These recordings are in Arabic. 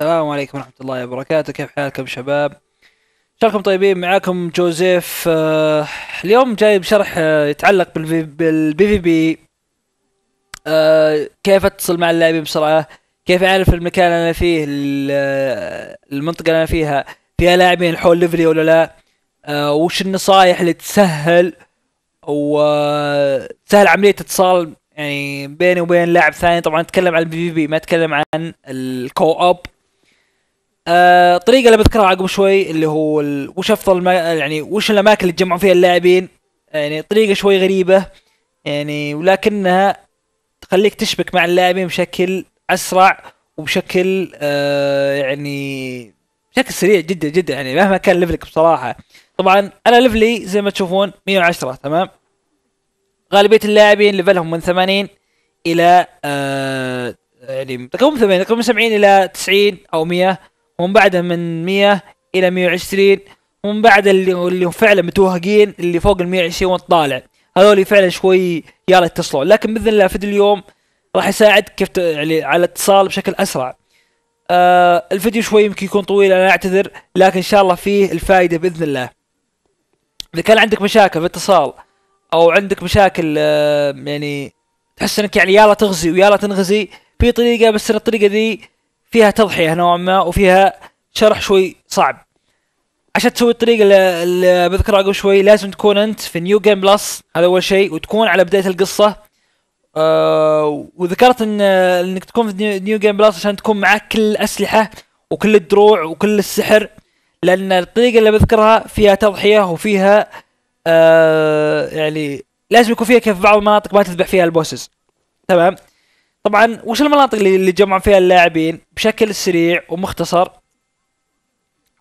السلام عليكم ورحمة الله وبركاته كيف حالكم شباب؟ شلونكم طيبين معاكم جوزيف آه اليوم جاي بشرح آه يتعلق بالبي في بي آه كيف اتصل مع اللاعبين بسرعة كيف اعرف المكان اللي انا فيه آه، المنطقة اللي انا فيها فيها لاعبين حول ليفلي ولا لا آه وش النصايح اللي تسهل وتسهل آه، عملية اتصال يعني بيني وبين لاعب ثاني طبعا اتكلم عن البي في بي ما اتكلم عن الكو اوب الطريقه آه، اللي بذكرها عقب شوي اللي هو ال... وش افضل ما... يعني وش الاماكن اللي تجمعوا فيها اللاعبين يعني طريقه شوي غريبه يعني ولكنها تخليك تشبك مع اللاعبين بشكل اسرع وبشكل آه يعني بشكل سريع جدا جدا يعني مهما كان ليفلك بصراحه طبعا انا ليفلي زي ما تشوفون 110 تمام غالبيه اللاعبين ليفلهم من 80 الى آه يعني تقريبا 80 تقريبا 70 الى 90 او 100 ومن بعدها من 100 الى 120 ومن بعد اللي اللي فعلا متوهقين اللي فوق ال 120 طالع هذول فعلا شوي يلا يتصلوا لكن باذن الله فيديو اليوم راح يساعد كيف يعني على الاتصال بشكل اسرع آه الفيديو شوي يمكن يكون طويل انا اعتذر لكن ان شاء الله فيه الفائده باذن الله اذا كان عندك مشاكل في الاتصال او عندك مشاكل آه يعني تحس انك يعني يلا تغزي ويلا تنغزي في طريقه بس الطريقه ذي فيها تضحيه نوعا ما وفيها شرح شوي صعب عشان تسوي الطريقه اللي بذكرها قبل شوي لازم تكون انت في نيو جيم بلس هذا اول شيء وتكون على بدايه القصه آه وذكرت ان انك تكون في نيو جيم بلس عشان تكون معك كل الاسلحه وكل الدروع وكل السحر لان الطريقه اللي بذكرها فيها تضحيه وفيها آه يعني لازم يكون فيها كيف بعض المناطق ما تذبح فيها البوسز تمام طبعا وش المناطق اللي اللي جمعوا فيها اللاعبين بشكل سريع ومختصر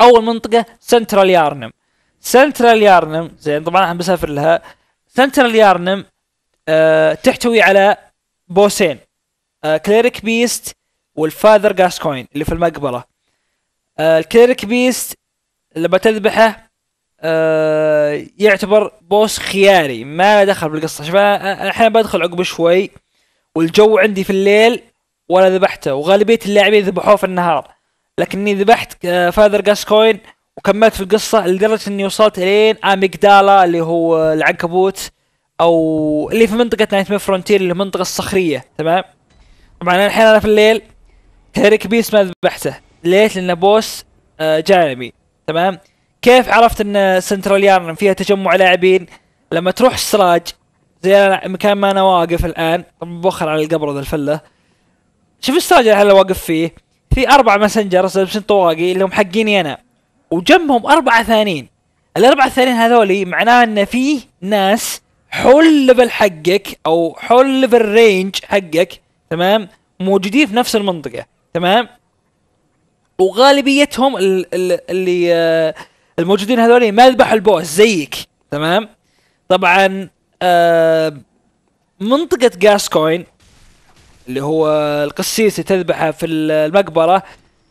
اول منطقه سنترال يارنم سنترال يارنم زين طبعا احنا بسافر لها سنترال يارنم أه تحتوي على بوسين أه كليريك بيست والفاذر جاسكوين اللي في المقبره أه الكليريك بيست لما تذبحه أه يعتبر بوس خياري ما دخل بالقصه شوف انا الحين بدخل عقب شوي أه والجو عندي في الليل ولا ذبحته وغالبيه اللاعبين ذبحوه في النهار لكني ذبحت آه، فاذر جاسكوين وكملت في القصه لدرجه اني وصلت الين اميجدالا اللي هو العنكبوت او اللي في منطقه نايت فرونتير اللي المنطقه الصخريه تمام طبعا الحين انا في الليل هيريك بيس ما ذبحته ليش لان بوس آه، جانبي تمام كيف عرفت ان سنترال يارن فيها تجمع لاعبين لما تروح السراج زي انا مكان ما انا واقف الان بوخر على القبر ذا الفله شوف الساجل اللي واقف فيه في اربع مسنجر لابسين طواقي اللي هم حقيني انا وجنبهم اربعه ثانيين الاربعه ثانيين هذولي معناه ان في ناس حول ليفل حقك او حول ليفل رينج حقك تمام موجودين في نفس المنطقه تمام وغالبيتهم اللي آه، الموجودين هذول ما ذبحوا البوس زيك تمام طبعا آه، منطقة جاسكوين اللي هو القسيس اللي تذبحه في المقبرة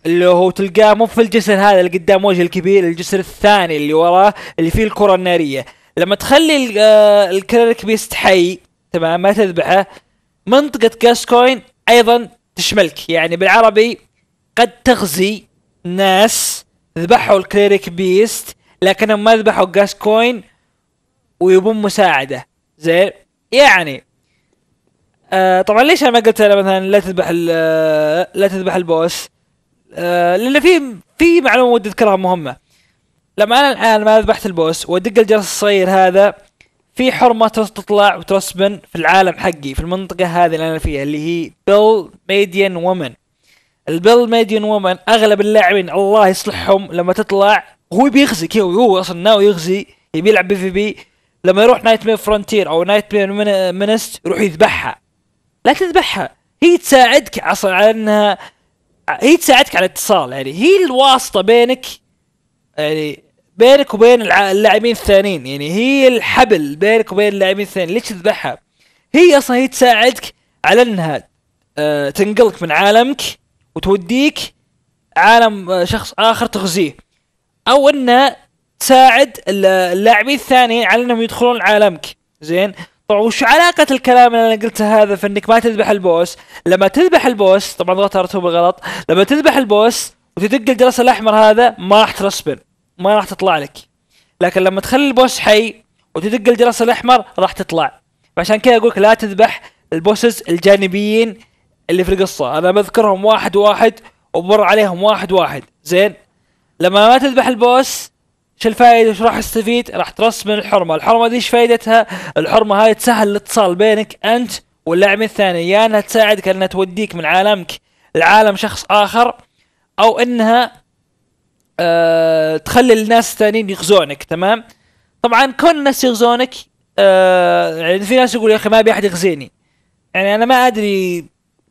اللي هو تلقاه مو في الجسر هذا اللي قدام وجه الكبير الجسر الثاني اللي وراه اللي فيه الكرة النارية لما تخلي آه، الكريك بيست حي تمام ما تذبحه منطقة جاسكوين ايضا تشملك يعني بالعربي قد تغزي ناس ذبحوا الكريك بيست لكنهم ما ذبحوا جاسكوين ويبون مساعدة زين يعني آه طبعا ليش انا ما قلت انا مثلا لا تذبح آه، لا تذبح البوس آه لان في في معلومه ودي اذكرها مهمه لما انا الان ما ذبحت البوس وادق الجرس الصغير هذا في حرمه تطلع وترسبن في العالم حقي في المنطقه هذه اللي انا فيها اللي هي بيل ميديان وومن البيل ميديان وومن اغلب اللاعبين الله يصلحهم لما تطلع هو بيغزي كذا هو اصلا ناوي يغزي يبي يلعب بي في بي لما يروح نايت مير فرونتير او نايت مير منست يروح يذبحها لا تذبحها هي تساعدك اصلا على انها هي تساعدك على الاتصال يعني هي الواسطه بينك يعني بينك وبين اللاعبين الثانيين يعني هي الحبل بينك وبين اللاعبين الثانيين ليش تذبحها؟ هي اصلا هي تساعدك على انها آه، تنقلك من عالمك وتوديك عالم آه، شخص اخر تغزيه او انه تساعد اللاعبين الثانيين على انهم يدخلون عالمك زين طبعا وش علاقة الكلام اللي انا قلته هذا في انك ما تذبح البوس؟ لما تذبح البوس طبعا ضغطت ار بالغلط، لما تذبح البوس وتدق الجرس الاحمر هذا ما راح ترسبن، ما راح تطلع لك. لكن لما تخلي البوس حي وتدق الجرس الاحمر راح تطلع. فعشان كذا اقول لك لا تذبح البوسز الجانبيين اللي في القصة، انا بذكرهم واحد واحد وبمر عليهم واحد واحد، زين؟ لما ما تذبح البوس شو الفائده شو راح استفيد راح ترسم الحرمه الحرمه دي ايش فائدتها الحرمه هاي تسهل الاتصال بينك انت واللاعب الثاني يا انها تساعدك انها توديك من عالمك لعالم شخص اخر او انها أه تخلي الناس الثانيين يغزونك تمام طبعا كون الناس يغزونك أه يعني في ناس يقول يا اخي ما ابي احد يغزيني يعني انا ما ادري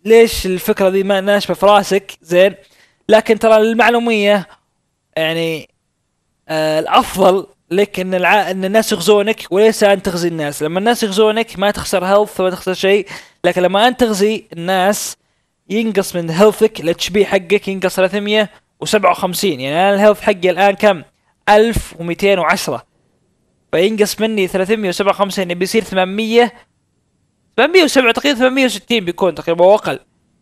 ليش الفكره دي ما ناشفه في راسك زين لكن ترى المعلوميه يعني آه، الافضل لك ان الع... ان الناس يغزونك وليس ان تغزي الناس، لما الناس يغزونك ما تخسر هيلث وما تخسر شيء، لكن لما انت تغزي الناس ينقص من هيلثك الاتش بي حقك ينقص 357 يعني انا الهيلث حقي الان كم؟ 1210 فينقص مني 357 يعني بيصير 800 807 تقريبا 860 بيكون تقريبا او اقل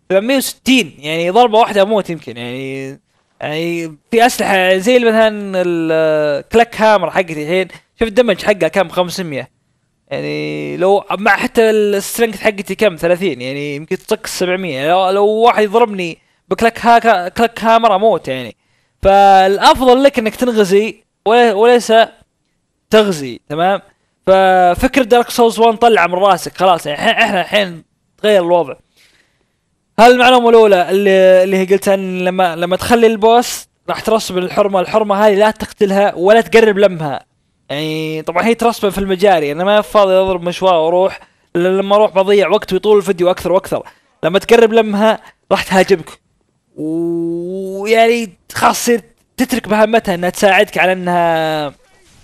860 يعني ضربه واحده اموت يمكن يعني يعني في اسلحه زي مثلا الكلك هامر حقتي الحين شوف الدمج حقها كم 500 يعني لو مع حتى السترينث حقتي كم 30 يعني يمكن تطق 700 يعني لو, لو واحد يضربني بكلك هاكا كلاك هامر اموت يعني فالافضل لك انك تنغزي وليس تغزي تمام ففكر دارك سولز 1 طلع من راسك خلاص يعني احنا الحين تغير الوضع هذه المعلومه الاولى اللي اللي هي قلتها ان لما لما تخلي البوس راح ترسب الحرمه الحرمه هذه لا تقتلها ولا تقرب لمها يعني طبعا هي ترسبه في المجاري يعني انا ما فاضي اضرب مشوار واروح لما اروح بضيع وقت ويطول الفيديو اكثر واكثر لما تقرب لمها راح تهاجمك ويعني خلاص تصير تترك مهمتها انها تساعدك على انها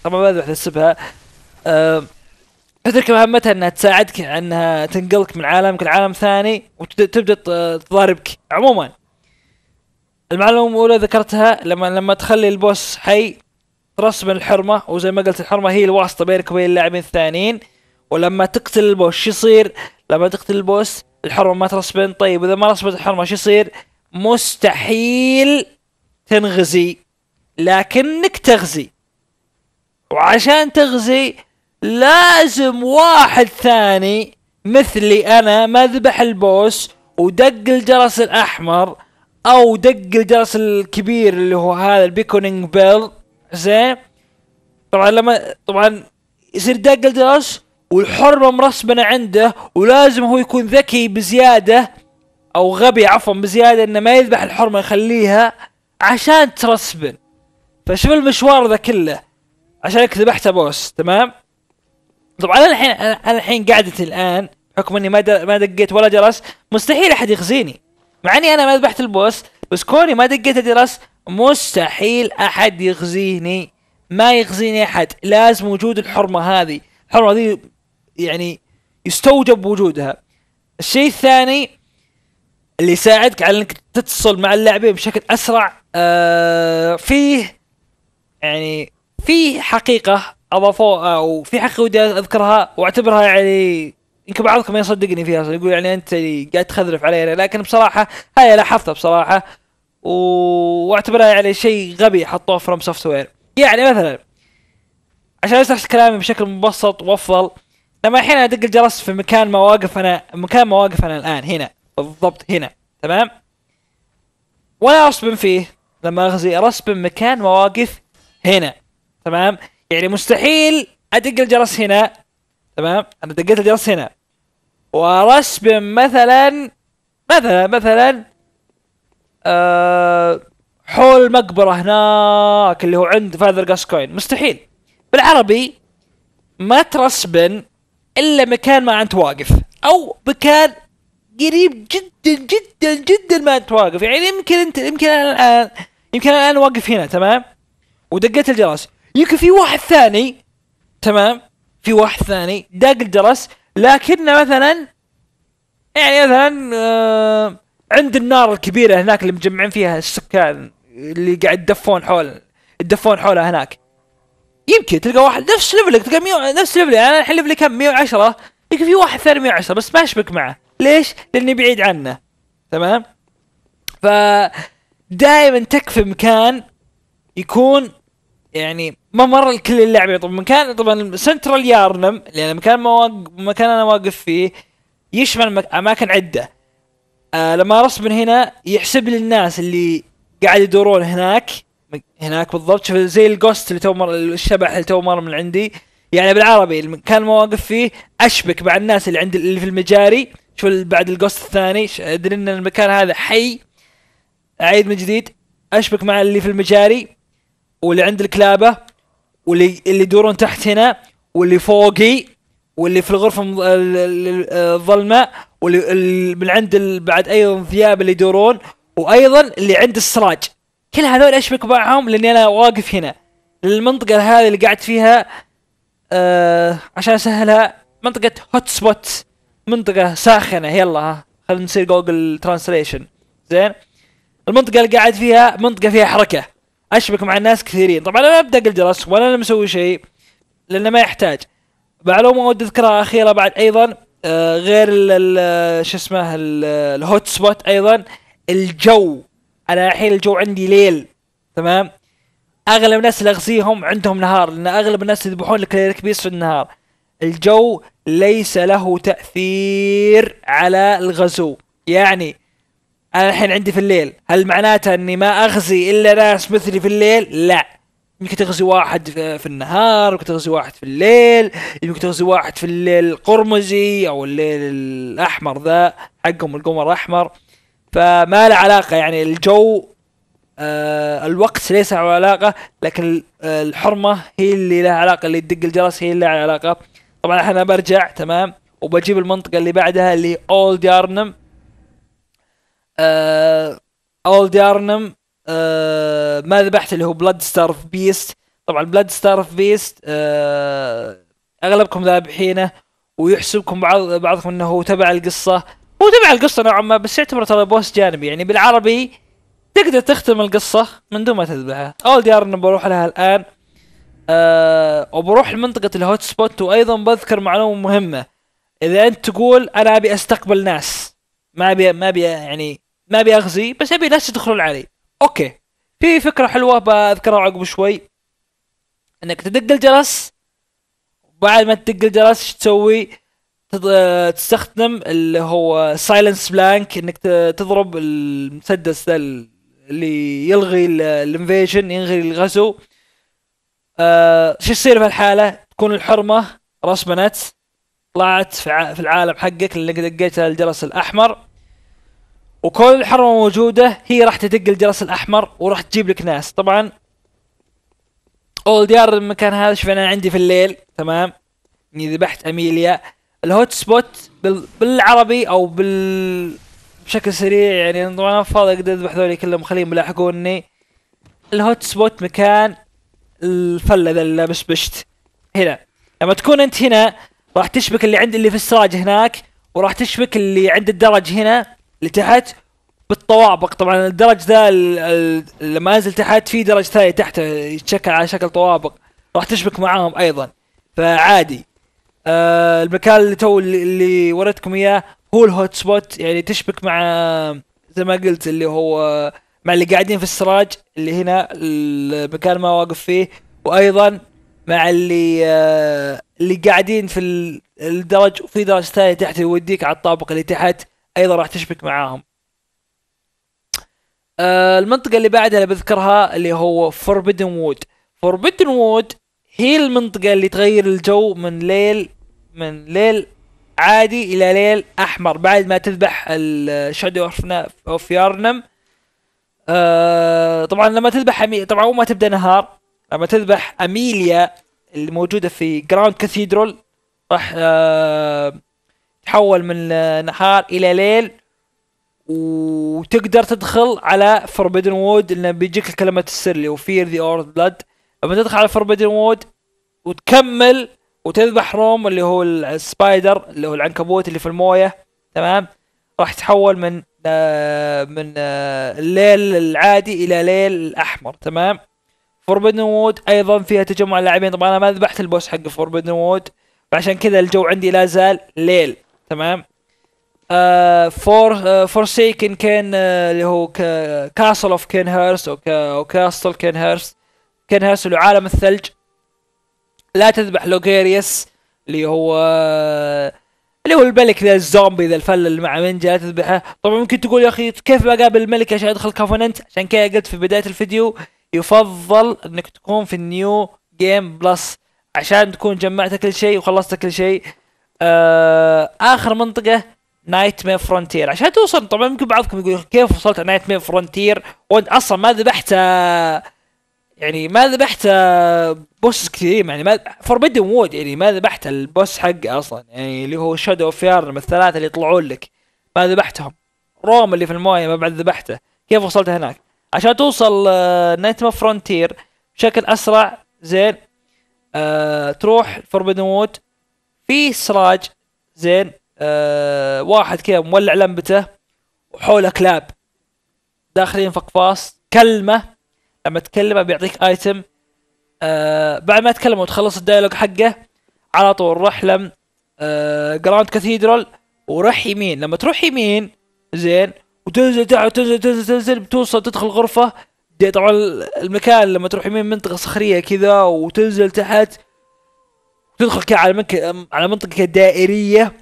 طبعا ما اذبح تسبها أه تترك مهمتها انها تساعدك انها تنقلك من عالمك لعالم ثاني وتبدا تضاربك عموما المعلومه الاولى ذكرتها لما لما تخلي البوس حي ترسم الحرمه وزي ما قلت الحرمه هي الواسطه بينك وبين اللاعبين الثانيين ولما تقتل البوس شو يصير؟ لما تقتل البوس الحرمه ما ترسبن طيب اذا ما رسبت الحرمه شو يصير؟ مستحيل تنغزي لكنك تغزي وعشان تغزي لازم واحد ثاني مثلي انا ما ذبح البوس ودق الجرس الاحمر او دق الجرس الكبير اللي هو هذا البيكونينج بيل زين طبعا لما طبعا يصير دق الجرس والحرمه مرسبنه عنده ولازم هو يكون ذكي بزياده او غبي عفوا بزياده انه ما يذبح الحرمه يخليها عشان ترسبن فشوف المشوار ذا كله عشان ذبحته بوس تمام طبعا انا الحين انا الحين قعدتي الان بحكم اني ما ما دقيت ولا جرس مستحيل احد يخزيني مع اني انا ما ذبحت البوس بس كوني ما دقيت جرس مستحيل احد يخزيني ما يخزيني احد لازم وجود الحرمه هذه الحرمه هذه يعني يستوجب وجودها الشيء الثاني اللي يساعدك على انك تتصل مع اللاعبين بشكل اسرع آه فيه يعني فيه حقيقه اضافوها آه، وفي حقيقه ودي اذكرها واعتبرها يعني يمكن بعضكم ما يصدقني فيها يقول يعني انت قاعد تخذرف علينا لكن بصراحه هاي لاحظتها بصراحه و... واعتبرها يعني شيء غبي حطوه فروم سوفت وير يعني مثلا عشان اشرح كلامي بشكل مبسط وافضل لما الحين ادق الجرس في مكان مواقف انا مكان مواقف انا الان هنا بالضبط هنا تمام وانا ارسبن فيه لما اغزي ارسبن مكان مواقف هنا تمام يعني مستحيل ادق الجرس هنا تمام انا دقيت الجرس هنا ورسبم مثلا مثلا مثلا أه حول مقبره هناك اللي هو عند فاذر جاسكوين مستحيل بالعربي ما ترسبن الا مكان ما انت واقف او مكان قريب جدا جدا جدا ما انت واقف يعني يمكن انت يمكن انا الان يمكن انا الان واقف هنا تمام ودقيت الجرس يمكن في واحد ثاني تمام في واحد ثاني داق الجرس لكنه مثلا يعني مثلا آه عند النار الكبيره هناك اللي مجمعين فيها السكان اللي قاعد يدفون حول يدفون حولها هناك يمكن تلقى واحد نفس ليفلك تلقى ميو... نفس ليفلي يعني انا الحين ليفلي كم 110 يمكن في واحد ثاني 110 بس ما اشبك معه ليش؟ لاني بعيد عنه تمام؟ ف دائما تكفي مكان يكون يعني ممر كل اللعبه طبعا مكان طبعا سنترال يارنم يعني مكان ما مكان انا واقف فيه يشمل اماكن عده آه لما رسم من هنا يحسب لي الناس اللي قاعد يدورون هناك هناك بالضبط شوف زي الجوست اللي تو مر الشبح اللي تو مر من عندي يعني بالعربي المكان المواقف فيه اشبك مع الناس اللي عند اللي في المجاري شوف بعد الجوست الثاني ادري ان المكان هذا حي اعيد من جديد اشبك مع اللي في المجاري واللي عند الكلابه واللي اللي يدورون تحت هنا واللي فوقي واللي في الغرفة الظلمة واللي من عند بعد ايضا ثياب اللي يدورون وايضا اللي عند السراج كل هذول اشبك معهم لاني انا واقف هنا المنطقة هذه اللي قعدت فيها آه عشان اسهلها منطقة هوت سبوت منطقة ساخنة يلا خلينا نصير جوجل ترانسليشن زين المنطقة اللي قاعد فيها منطقة فيها حركة اشبك مع الناس كثيرين طبعا انا ابدا الجرس ولا انا مسوي شيء لانه ما يحتاج معلومه ودي اذكرها اخيره بعد ايضا آه، غير آه، شو اسمه الهوت آه، سبوت ايضا الجو انا الحين الجو عندي ليل تمام اغلب الناس اللي اغزيهم عندهم نهار لان اغلب الناس يذبحون الكليرك بيس في النهار الجو ليس له تاثير على الغزو يعني انا الحين عندي في الليل هل معناته اني ما اغزي الا ناس مثلي في الليل لا يمكن تغزي واحد في النهار يمكن تغزي واحد في الليل يمكن تغزي واحد في الليل القرمزي او الليل الاحمر ذا حقهم القمر الاحمر فما له علاقه يعني الجو آه الوقت ليس له علاقه لكن الحرمه هي اللي لها علاقه اللي تدق الجرس هي اللي لها علاقه طبعا انا برجع تمام وبجيب المنطقه اللي بعدها اللي اولد يارنم آه اول ديارنم آه ما ذبحت اللي هو بلاد ستار اوف بيست طبعا بلاد ستار اوف بيست آه اغلبكم ذابحينه ويحسبكم بعض بعضكم انه تبع القصه هو تبع القصه نوعا ما بس يعتبر ترى بوس جانبي يعني بالعربي تقدر تختم القصه من دون ما تذبحه اول ديارنم بروح لها الان أه وبروح لمنطقه الهوت سبوت وايضا بذكر معلومه مهمه اذا انت تقول انا ابي استقبل ناس ما ابي ما ابي يعني ما ابي اغزي بس ابي الناس يدخلون علي اوكي في فكره حلوه بذكرها عقب شوي انك تدق الجرس بعد ما تدق الجرس ايش تسوي؟ تستخدم اللي هو سايلنس بلانك انك تضرب المسدس ذا اللي يلغي الانفيجن يلغي الغزو آه شو يصير في الحاله؟ تكون الحرمه رسمنت طلعت في العالم حقك اللي دقيت الجرس الاحمر وكل الحرمه موجوده هي راح تدق الجرس الاحمر وراح تجيب لك ناس طبعا اول ديار المكان هذا شوف انا عندي في الليل تمام اني ذبحت اميليا الهوت سبوت بال... بالعربي او بال بشكل سريع يعني طبعا انا فاضي اقدر اذبح ذولي كلهم خليهم يلاحقوني الهوت سبوت مكان الفله ذا اللي بشبشت هنا لما تكون انت هنا راح تشبك اللي عند اللي في السراج هناك وراح تشبك اللي عند الدرج هنا لتحت بالطوابق طبعا الدرج ذا لما انزل تحت في درج ثاني تحته يتشكل على شكل طوابق راح تشبك معاهم ايضا فعادي آه المكان اللي تو اللي وريتكم اياه هو الهوت سبوت يعني تشبك مع زي ما قلت اللي هو مع اللي قاعدين في السراج اللي هنا المكان ما واقف فيه وايضا مع اللي آه اللي قاعدين في الدرج وفي درج ثاني تحت يوديك على الطابق اللي تحت ايضا راح تشبك معاهم آه المنطقه اللي بعدها اللي بذكرها اللي هو فوربيدن وود فوربيدن وود هي المنطقه اللي تغير الجو من ليل من ليل عادي الى ليل احمر بعد ما تذبح الشادو اوف يارنم آه طبعا لما تذبح طبعا اول ما تبدا نهار لما تذبح اميليا اللي موجوده في جراوند كاثيدرال راح آه، تحول من نهار الى ليل وتقدر تدخل على فوربيدن وود لان بيجيك كلمه السر اللي هو فير ذا اورد بلاد لما تدخل على فوربيدن وود وتكمل وتذبح روم اللي هو السبايدر اللي هو العنكبوت اللي في المويه تمام راح تحول من آه، من آه، الليل العادي الى ليل الاحمر تمام فوربدن وود ايضا فيها تجمع لاعبين طبعا انا ما ذبحت البوس حق فوربدن وود فعشان كذا الجو عندي لا زال ليل تمام آه فور آه فورسيكن كان آه اللي هو كاسل اوف كين هيرست او, كاستل كين هيرست كين هيرست اللي عالم الثلج لا تذبح لوغيريس اللي هو آه، اللي هو الملك ذا الزومبي ذا الفل اللي مع منجا لا تذبحه طبعا ممكن تقول يا اخي كيف بقابل الملك عشان ادخل كافوننت عشان كذا قلت في بدايه الفيديو يفضل انك تكون في النيو جيم بلس عشان تكون جمعت كل شيء وخلصت كل شيء آه، اخر منطقه نايت مير فرونتير عشان توصل طبعا يمكن بعضكم يقول كيف وصلت نايت مير فرونتير وانت اصلا ما ذبحت آه، يعني ما ذبحت بوس آه، كثير يعني ما فوربيدن وود يعني ما ذبحت البوس حق اصلا يعني اللي هو شادو اوف يارن الثلاثه اللي يطلعون لك ما ذبحتهم روم اللي في المويه ما بعد ذبحته كيف وصلت هناك عشان توصل نايت ماب فرونتير بشكل اسرع زين آه تروح فوربدن وود في سراج زين آه واحد كذا مولع لمبته وحوله كلاب داخلين في اقفاص كلمه لما تكلمه بيعطيك ايتم آه بعد ما تكلمه وتخلص الدايلوج حقه على طول روح لم آه جراند كاثيدرال وروح يمين لما تروح يمين زين وتنزل تحت تنزل تنزل تنزل بتوصل تدخل غرفة طبعا المكان لما تروح يمين منطقة صخرية كذا وتنزل تحت تدخل كذا على منك... على منطقة دائرية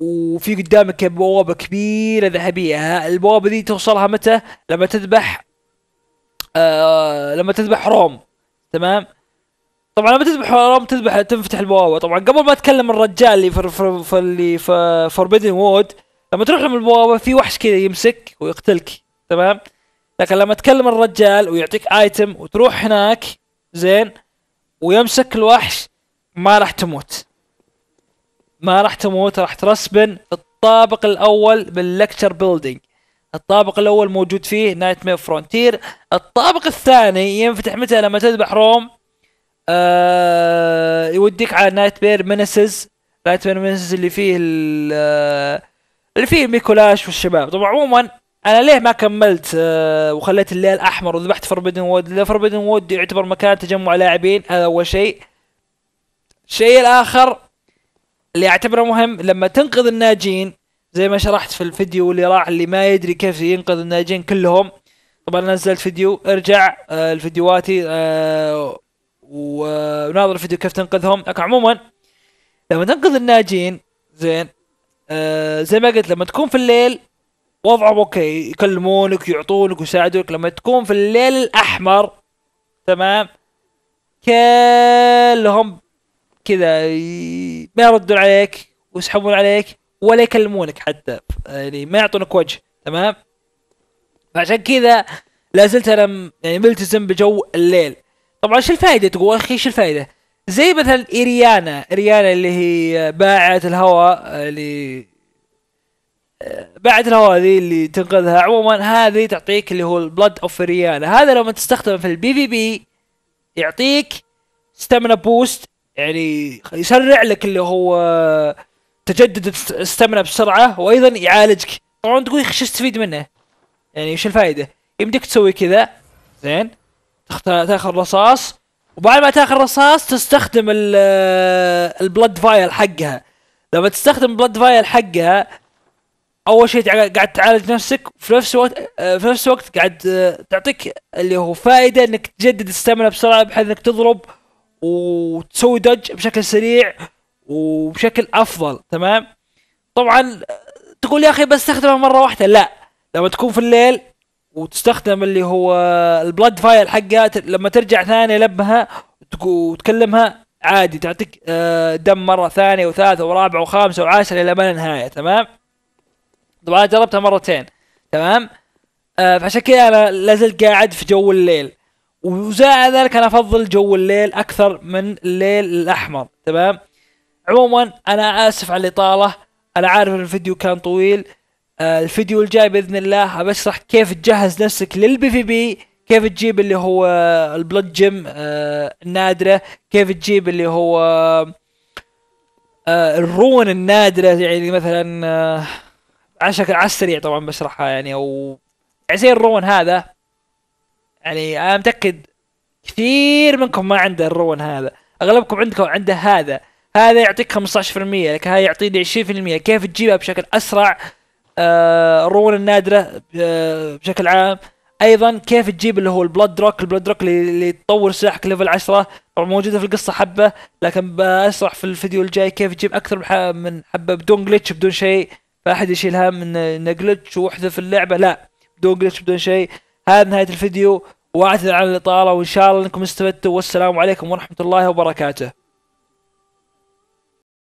وفي قدامك بوابة كبيرة ذهبية البوابة دي توصلها متى؟ لما تذبح آه... لما تذبح روم تمام؟ طبعا لما تذبح روم تذبح تنفتح البوابة طبعا قبل ما اتكلم الرجال اللي في, في... في... اللي في فوربيدن وود لما تروح للبوابه في وحش كذا يمسك ويقتلك تمام لكن لما تكلم الرجال ويعطيك ايتم وتروح هناك زين ويمسك الوحش ما راح تموت ما راح تموت راح ترسبن الطابق الاول باللكتشر بيلدينج الطابق الاول موجود فيه نايت مير فرونتير الطابق الثاني ينفتح متى لما تذبح روم آه يوديك على نايت بير منسز نايت بير منسز اللي فيه آه، اللي فيه ميكولاش والشباب طبعا عموما انا ليه ما كملت آه، وخليت الليل احمر وذبحت فربدن وود لان فربدن وود يعتبر مكان تجمع لاعبين هذا اول شيء الشيء الاخر اللي اعتبره مهم لما تنقذ الناجين زي ما شرحت في الفيديو اللي راح اللي ما يدري كيف ينقذ الناجين كلهم طبعا نزلت فيديو ارجع الفيديواتي آه، آه، وناظر الفيديو كيف تنقذهم لكن عموما لما تنقذ الناجين زين آه، زي ما قلت لما تكون في الليل وضعهم اوكي يكلمونك يعطونك ويساعدونك لما تكون في الليل الاحمر تمام كلهم كذا ما يردون عليك ويسحبون عليك ولا يكلمونك حتى يعني ما يعطونك وجه تمام فعشان كذا لا زلت انا يعني ملتزم بجو الليل طبعا شو الفائده تقول اخي شو الفائده زي مثلا إريانا إريانا اللي هي باعة الهواء آه، اللي آه، بعد الهواء ذي اللي تنقذها عموما هذه تعطيك اللي هو البلد اوف ريانا هذا لما تستخدمه في البي في بي يعطيك ستامنا بوست يعني يسرع لك اللي هو تجدد الستامنا بسرعة وأيضا يعالجك طبعا تقول ايش استفيد منه يعني ايش الفائدة يمديك تسوي كذا زين تاخذ رصاص وبعد ما تاخذ الرصاص تستخدم البلد فايل حقها لما تستخدم بلد فايل حقها اول شيء قاعد تعالج نفسك وفي نفس الوقت آه، في نفس الوقت قاعد آه، تعطيك اللي هو فائده انك تجدد السمنه بسرعه بحيث انك تضرب وتسوي دج بشكل سريع وبشكل افضل تمام طبعا آه، تقول يا اخي بستخدمها مره واحده لا لما تكون في الليل وتستخدم اللي هو البلاد فايل حقها لما ترجع ثاني لبها وتكلمها عادي تعطيك آه، دم مره ثانيه وثالثه ورابعه وخامسه وعاشره الى ما لا نهايه تمام طبعا انا جربتها مرتين تمام آه، فعشان كذا انا لازلت قاعد في جو الليل وزائد ذلك انا افضل جو الليل اكثر من الليل الاحمر تمام عموما انا اسف على الاطاله انا عارف الفيديو كان طويل آه، الفيديو الجاي باذن الله بشرح كيف تجهز نفسك للبي في بي كيف تجيب اللي هو البلد جيم آه، النادره كيف تجيب اللي هو آه، الرون النادره يعني مثلا عشك على السريع طبعا بشرحها يعني او زي الرون هذا يعني انا متاكد كثير منكم ما عنده الرون هذا اغلبكم عندكم عنده هذا هذا يعطيك 15% لكن هذا يعطيني 20% كيف تجيبها بشكل اسرع الرون آه، النادره آه، بشكل عام ايضا كيف تجيب اللي هو البلاد روك البلاد روك اللي, اللي تطور سلاحك ليفل 10 طبعا موجوده في القصه حبه لكن بشرح في الفيديو الجاي كيف تجيب اكثر من حبه بدون جلتش بدون شيء فاحد يشيل هم انه جلتش واحذف اللعبه لا بدون جلتش بدون شيء هذا نهايه الفيديو واعتذر عن الاطاله وان شاء الله انكم استفدتوا والسلام عليكم ورحمه الله وبركاته